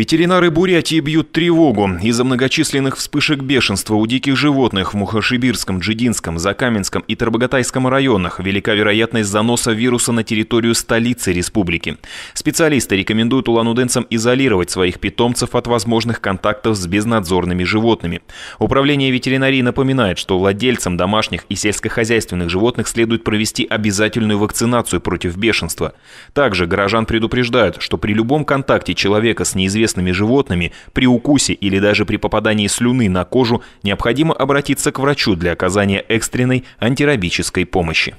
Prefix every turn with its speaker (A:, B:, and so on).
A: Ветеринары Бурятии бьют тревогу. Из-за многочисленных вспышек бешенства у диких животных в Мухашибирском, Джидинском, Закаменском и Тарбагатайском районах велика вероятность заноса вируса на территорию столицы республики. Специалисты рекомендуют улануденцам изолировать своих питомцев от возможных контактов с безнадзорными животными. Управление ветеринарии напоминает, что владельцам домашних и сельскохозяйственных животных следует провести обязательную вакцинацию против бешенства. Также горожан предупреждают, что при любом контакте человека с неизвестным неизвестными животными, при укусе или даже при попадании слюны на кожу необходимо обратиться к врачу для оказания экстренной антирабической помощи.